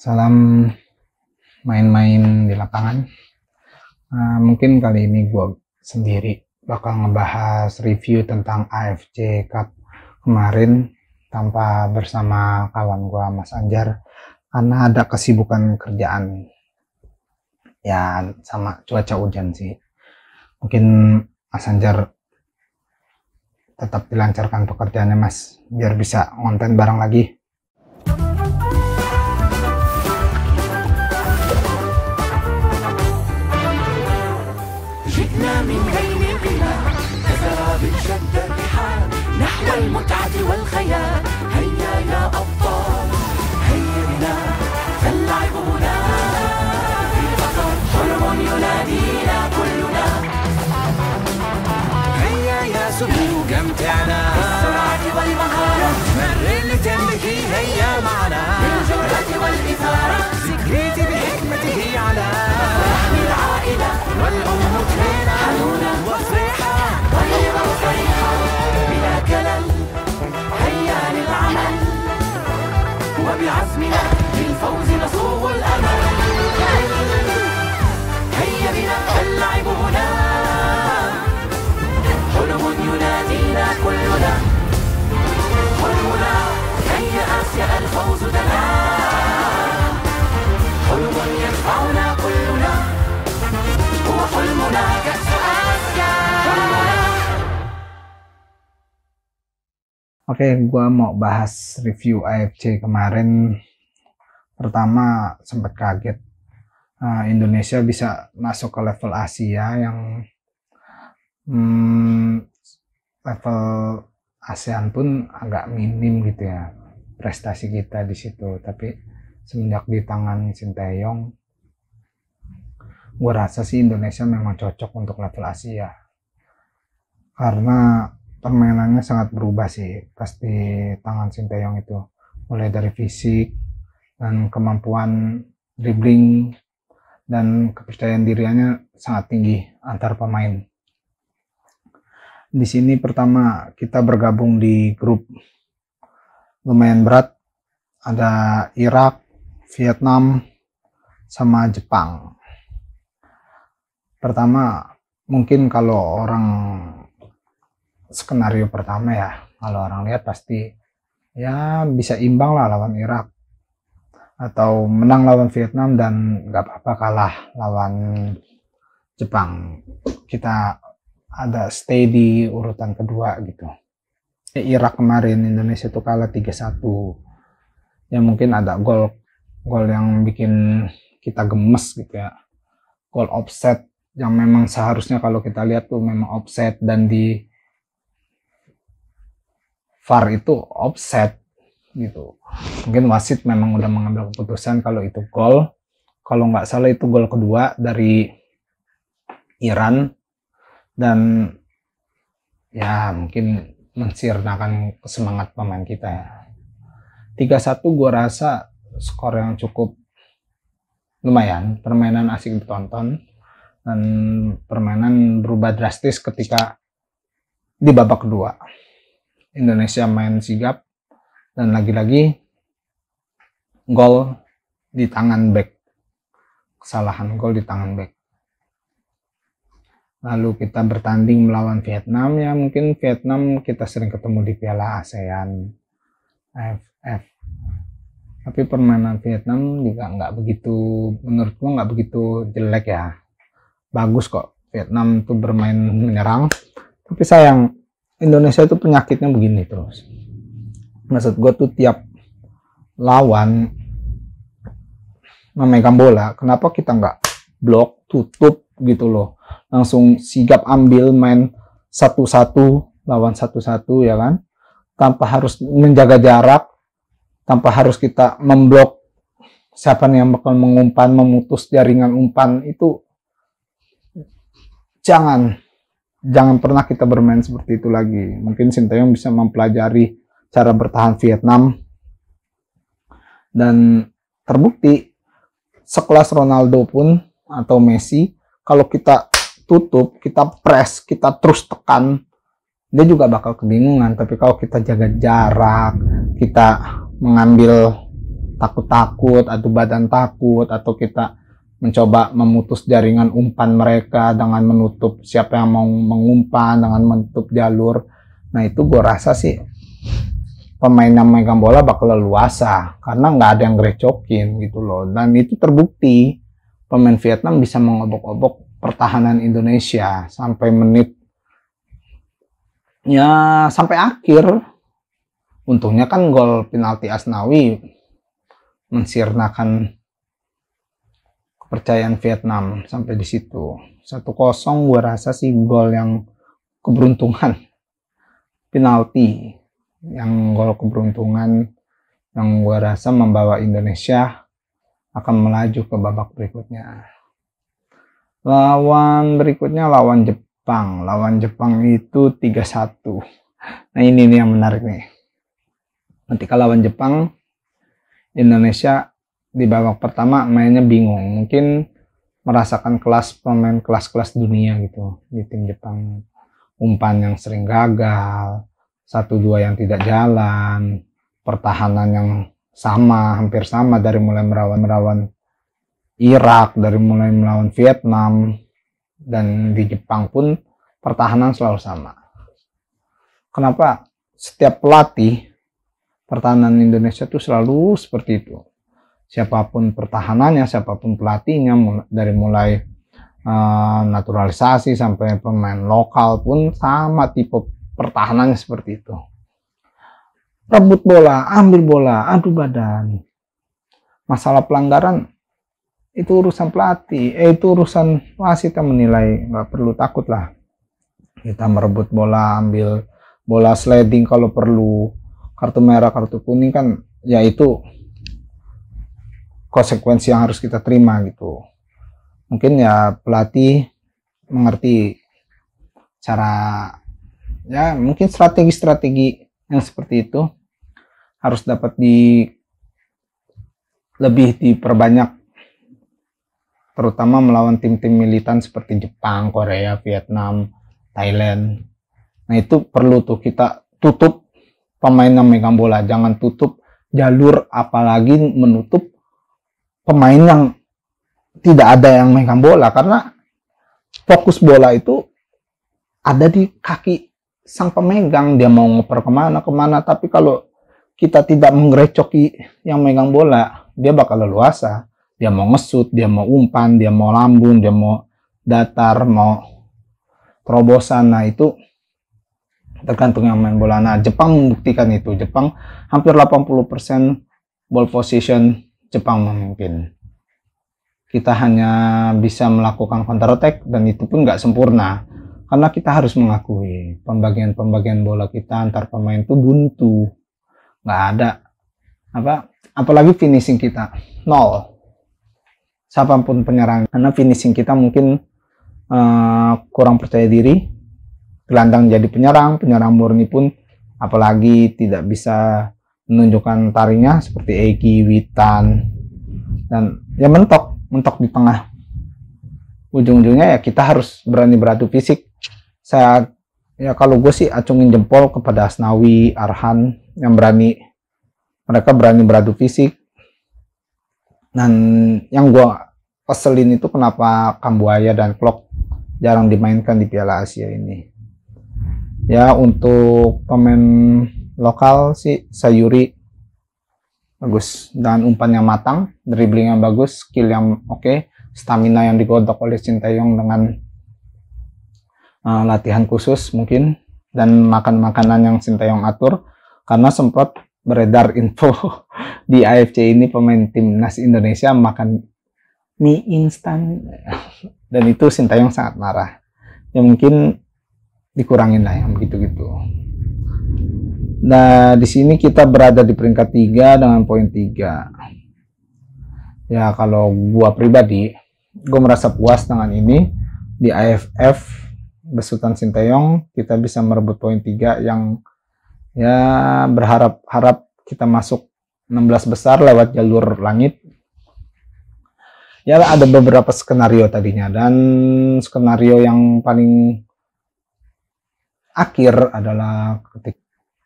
Salam main-main di lapangan. Uh, mungkin kali ini gue sendiri bakal ngebahas review tentang AFC Cup kemarin tanpa bersama kawan gue Mas Anjar karena ada kesibukan kerjaan ya sama cuaca hujan sih mungkin Mas Anjar tetap dilancarkan pekerjaannya Mas biar bisa konten bareng lagi المتعة والخيال Oke, gue mau bahas review AFC kemarin. Pertama, sempat kaget. Uh, Indonesia bisa masuk ke level Asia yang hmm, level ASEAN pun agak minim gitu ya prestasi kita di situ. Tapi semenjak di tangan Sinteyong, gue rasa sih Indonesia memang cocok untuk level Asia. Karena permainannya sangat berubah sih pasti tangan Sinteyong itu mulai dari fisik dan kemampuan dribbling dan kepercayaan dirinya sangat tinggi antar pemain. Di sini pertama kita bergabung di grup lumayan berat ada Irak, Vietnam, sama Jepang. Pertama mungkin kalau orang skenario pertama ya kalau orang lihat pasti ya bisa imbang lah lawan Irak atau menang lawan Vietnam dan nggak apa-apa kalah lawan Jepang kita ada stay di urutan kedua gitu eh, Irak kemarin Indonesia itu kalah 3-1 ya mungkin ada gol gol yang bikin kita gemes gitu ya gol offset yang memang seharusnya kalau kita lihat tuh memang offset dan di VAR itu offset gitu. Mungkin wasit memang udah mengambil keputusan kalau itu gol. Kalau nggak salah itu gol kedua dari Iran dan ya mungkin mencirnakan semangat pemain kita ya. 3-1 gue rasa skor yang cukup lumayan, permainan asik ditonton dan permainan berubah drastis ketika di babak kedua. Indonesia main sigap dan lagi-lagi gol di tangan back kesalahan gol di tangan back lalu kita bertanding melawan Vietnam ya mungkin Vietnam kita sering ketemu di Piala ASEAN AFF tapi permainan Vietnam juga nggak begitu menurut gua nggak begitu jelek ya bagus kok Vietnam tuh bermain menyerang tapi sayang Indonesia itu penyakitnya begini terus maksud gue tuh tiap lawan memegang bola kenapa kita nggak blok tutup gitu loh langsung sigap ambil main satu-satu lawan satu-satu ya kan tanpa harus menjaga jarak tanpa harus kita memblok siapa yang bakal mengumpan memutus jaringan umpan itu jangan jangan pernah kita bermain seperti itu lagi. Mungkin Sintayong bisa mempelajari cara bertahan Vietnam dan terbukti sekelas Ronaldo pun atau Messi kalau kita tutup, kita press, kita terus tekan, dia juga bakal kebingungan. Tapi kalau kita jaga jarak, kita mengambil takut-takut atau badan takut atau kita mencoba memutus jaringan umpan mereka dengan menutup siapa yang mau mengumpan dengan menutup jalur. Nah itu gue rasa sih pemain yang megang bola bakal leluasa karena nggak ada yang gerecokin gitu loh. Dan itu terbukti pemain Vietnam bisa mengobok-obok pertahanan Indonesia sampai menit ya sampai akhir. Untungnya kan gol penalti Asnawi mensirnakan kepercayaan Vietnam sampai di situ. satu kosong gue rasa sih gol yang keberuntungan. Penalti yang gol keberuntungan yang gue rasa membawa Indonesia akan melaju ke babak berikutnya. Lawan berikutnya lawan Jepang. Lawan Jepang itu 3-1. Nah ini nih yang menarik nih. Ketika lawan Jepang, Indonesia di babak pertama mainnya bingung mungkin merasakan kelas pemain kelas-kelas dunia gitu di tim Jepang umpan yang sering gagal satu dua yang tidak jalan pertahanan yang sama hampir sama dari mulai merawan merawan Irak dari mulai melawan Vietnam dan di Jepang pun pertahanan selalu sama kenapa setiap pelatih pertahanan Indonesia tuh selalu seperti itu siapapun pertahanannya, siapapun pelatihnya dari mulai uh, naturalisasi sampai pemain lokal pun sama tipe pertahanannya seperti itu. Rebut bola, ambil bola, adu badan. Masalah pelanggaran itu urusan pelatih, eh itu urusan wasit yang menilai, nggak perlu takut lah. Kita merebut bola, ambil bola sliding kalau perlu, kartu merah, kartu kuning kan ya itu konsekuensi yang harus kita terima gitu. Mungkin ya pelatih mengerti cara ya mungkin strategi-strategi yang seperti itu harus dapat di lebih diperbanyak terutama melawan tim-tim militan seperti Jepang, Korea, Vietnam, Thailand. Nah, itu perlu tuh kita tutup pemain yang megang bola, jangan tutup jalur apalagi menutup pemain yang tidak ada yang megang bola karena fokus bola itu ada di kaki sang pemegang dia mau ngoper kemana kemana tapi kalau kita tidak menggerecoki yang megang bola dia bakal leluasa dia mau ngesut dia mau umpan dia mau lambung dia mau datar mau terobosan nah itu tergantung yang main bola nah Jepang membuktikan itu Jepang hampir 80% ball position Jepang memimpin. Kita hanya bisa melakukan counter attack dan itu pun nggak sempurna. Karena kita harus mengakui pembagian-pembagian bola kita antar pemain itu buntu. Nggak ada apa apalagi finishing kita nol. Siapapun penyerang karena finishing kita mungkin uh, kurang percaya diri. Gelandang jadi penyerang, penyerang murni pun apalagi tidak bisa menunjukkan tarinya seperti Egi, Witan, dan ya mentok, mentok di tengah. Ujung-ujungnya ya kita harus berani beradu fisik. Saya ya kalau gue sih acungin jempol kepada Asnawi, Arhan yang berani mereka berani beradu fisik. Dan yang gue keselin itu kenapa Kambuaya dan Klok jarang dimainkan di Piala Asia ini. Ya untuk pemain lokal si Sayuri bagus dan umpannya matang, yang bagus, skill yang oke, okay, stamina yang digodok oleh Sintayong dengan uh, latihan khusus mungkin dan makan makanan yang Sintayong atur karena sempat beredar info di AFC ini pemain timnas Indonesia makan mie instan dan itu Sintayong sangat marah ya mungkin dikurangin lah yang begitu gitu Nah, di sini kita berada di peringkat 3 dengan poin 3. Ya, kalau gua pribadi, gua merasa puas dengan ini di AFF besutan Sinteyong kita bisa merebut poin 3 yang ya berharap-harap kita masuk 16 besar lewat jalur langit. Ya ada beberapa skenario tadinya dan skenario yang paling akhir adalah ketika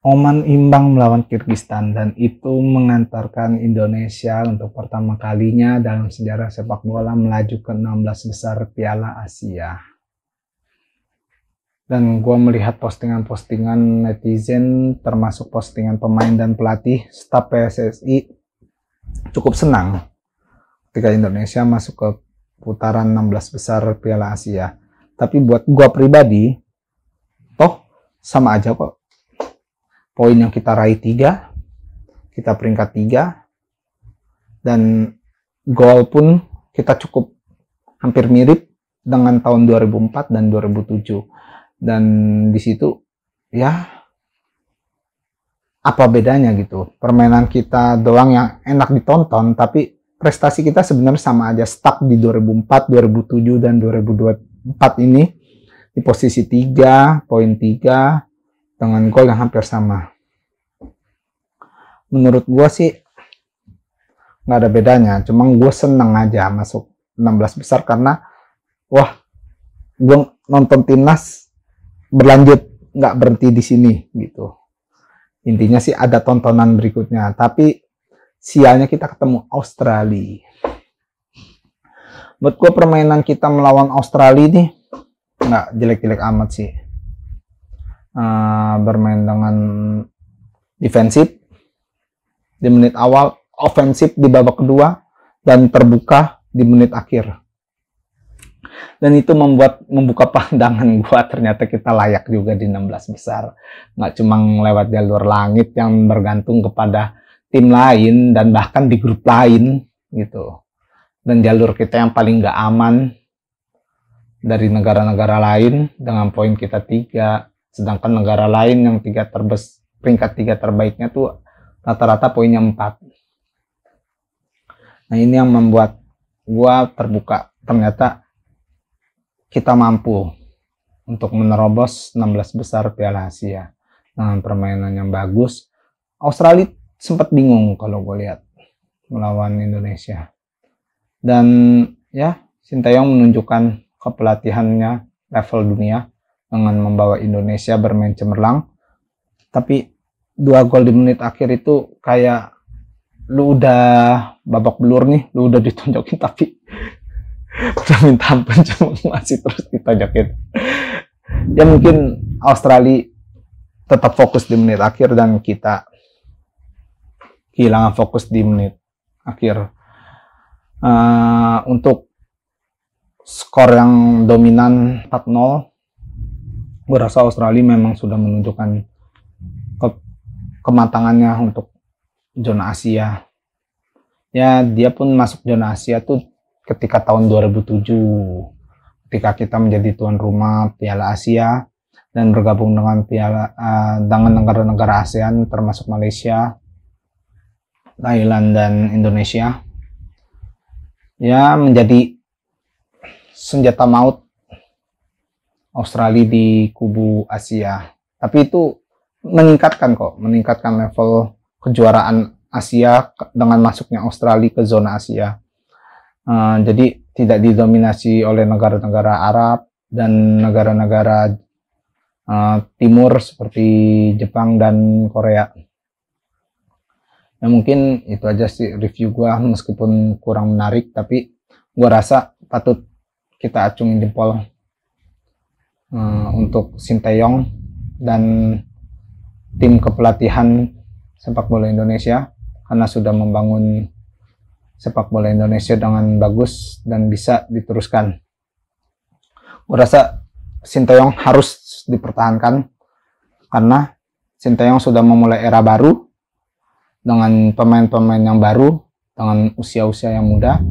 Oman imbang melawan Kirgistan dan itu mengantarkan Indonesia untuk pertama kalinya dalam sejarah sepak bola melaju ke 16 besar Piala Asia. Dan gue melihat postingan-postingan netizen termasuk postingan pemain dan pelatih staf PSSI cukup senang ketika Indonesia masuk ke putaran 16 besar Piala Asia. Tapi buat gue pribadi, toh sama aja kok poin yang kita raih 3, kita peringkat 3, dan gol pun kita cukup hampir mirip dengan tahun 2004 dan 2007. Dan di situ ya apa bedanya gitu. Permainan kita doang yang enak ditonton tapi prestasi kita sebenarnya sama aja stuck di 2004, 2007 dan 2024 ini di posisi 3, poin 3 dengan gol yang hampir sama menurut gue sih nggak ada bedanya cuma gue seneng aja masuk 16 besar karena wah gue nonton timnas berlanjut nggak berhenti di sini gitu intinya sih ada tontonan berikutnya tapi sialnya kita ketemu Australia Menurut gue permainan kita melawan Australia nih nggak jelek-jelek amat sih Ah, bermain dengan defensif di menit awal, ofensif di babak kedua, dan terbuka di menit akhir. Dan itu membuat membuka pandangan gua ternyata kita layak juga di 16 besar. Nggak cuma lewat jalur langit yang bergantung kepada tim lain dan bahkan di grup lain gitu. Dan jalur kita yang paling nggak aman dari negara-negara lain dengan poin kita tiga Sedangkan negara lain yang tiga terbes, peringkat tiga terbaiknya tuh rata-rata poinnya empat Nah ini yang membuat gua terbuka. Ternyata kita mampu untuk menerobos 16 besar Piala Asia dengan permainan yang bagus. Australia sempat bingung kalau gue lihat melawan Indonesia. Dan ya, Sintayong menunjukkan kepelatihannya level dunia dengan membawa Indonesia bermain cemerlang. Tapi dua gol di menit akhir itu kayak lu udah babak belur nih, lu udah ditonjokin tapi udah minta ampun cuma masih terus ditonjokin. ya mungkin Australia tetap fokus di menit akhir dan kita kehilangan fokus di menit akhir. Uh, untuk skor yang dominan 4-0 gue Australia memang sudah menunjukkan ke kematangannya untuk zona Asia ya dia pun masuk zona Asia tuh ketika tahun 2007 ketika kita menjadi tuan rumah Piala Asia dan bergabung dengan piala uh, dengan negara-negara ASEAN termasuk Malaysia, Thailand dan Indonesia ya menjadi senjata maut Australia di kubu Asia. Tapi itu meningkatkan kok, meningkatkan level kejuaraan Asia dengan masuknya Australia ke zona Asia. Uh, jadi tidak didominasi oleh negara-negara Arab dan negara-negara uh, Timur seperti Jepang dan Korea. Ya mungkin itu aja sih review gue, meskipun kurang menarik tapi gue rasa patut kita acungin jempol uh, untuk Sinteyong dan tim kepelatihan sepak bola Indonesia karena sudah membangun sepak bola Indonesia dengan bagus dan bisa diteruskan. Gue rasa Sinteyong harus dipertahankan karena Sinteyong sudah memulai era baru dengan pemain-pemain yang baru, dengan usia-usia yang muda,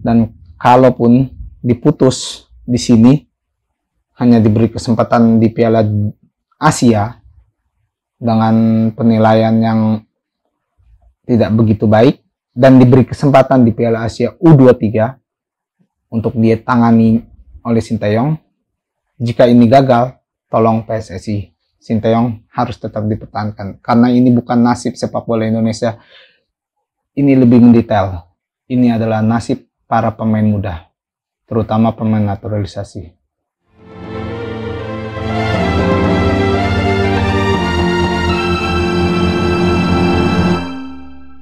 dan kalaupun diputus di sini, hanya diberi kesempatan di Piala Asia dengan penilaian yang tidak begitu baik dan diberi kesempatan di Piala Asia U23 untuk dia tangani oleh Sinteyong. Jika ini gagal, tolong PSSI Sinteyong harus tetap dipertahankan karena ini bukan nasib sepak bola Indonesia. Ini lebih mendetail. Ini adalah nasib para pemain muda, terutama pemain naturalisasi.